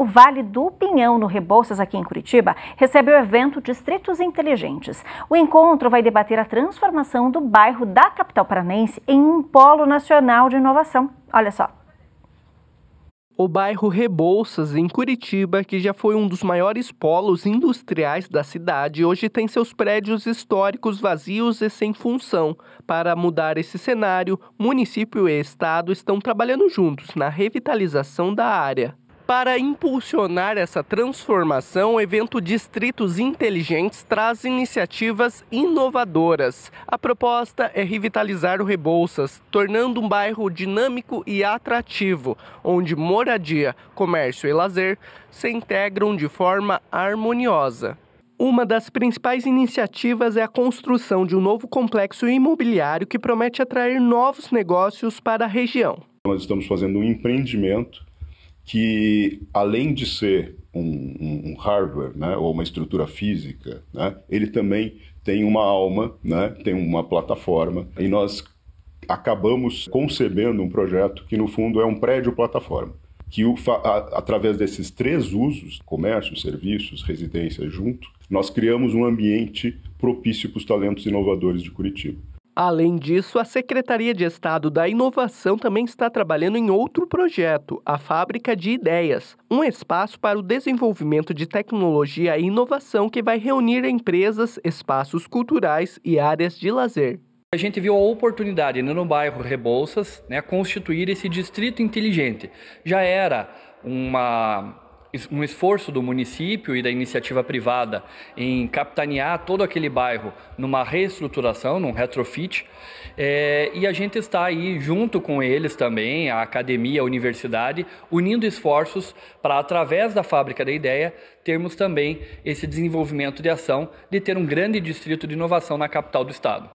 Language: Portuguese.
O Vale do Pinhão, no Rebouças, aqui em Curitiba, recebe o evento Distritos Inteligentes. O encontro vai debater a transformação do bairro da capital paranense em um polo nacional de inovação. Olha só. O bairro Rebouças, em Curitiba, que já foi um dos maiores polos industriais da cidade, hoje tem seus prédios históricos vazios e sem função. Para mudar esse cenário, município e estado estão trabalhando juntos na revitalização da área. Para impulsionar essa transformação, o evento Distritos Inteligentes traz iniciativas inovadoras. A proposta é revitalizar o Rebouças, tornando um bairro dinâmico e atrativo, onde moradia, comércio e lazer se integram de forma harmoniosa. Uma das principais iniciativas é a construção de um novo complexo imobiliário que promete atrair novos negócios para a região. Nós estamos fazendo um empreendimento que além de ser um, um, um hardware, né, ou uma estrutura física, né, ele também tem uma alma, né, tem uma plataforma, e nós acabamos concebendo um projeto que no fundo é um prédio-plataforma que o, a, através desses três usos, comércio, serviços, residência junto, nós criamos um ambiente propício para os talentos inovadores de Curitiba. Além disso, a Secretaria de Estado da Inovação também está trabalhando em outro projeto, a Fábrica de Ideias, um espaço para o desenvolvimento de tecnologia e inovação que vai reunir empresas, espaços culturais e áreas de lazer. A gente viu a oportunidade né, no bairro Rebouças né, constituir esse distrito inteligente. Já era uma um esforço do município e da iniciativa privada em capitanear todo aquele bairro numa reestruturação, num retrofit, é, e a gente está aí junto com eles também, a academia, a universidade, unindo esforços para, através da fábrica da ideia, termos também esse desenvolvimento de ação de ter um grande distrito de inovação na capital do estado.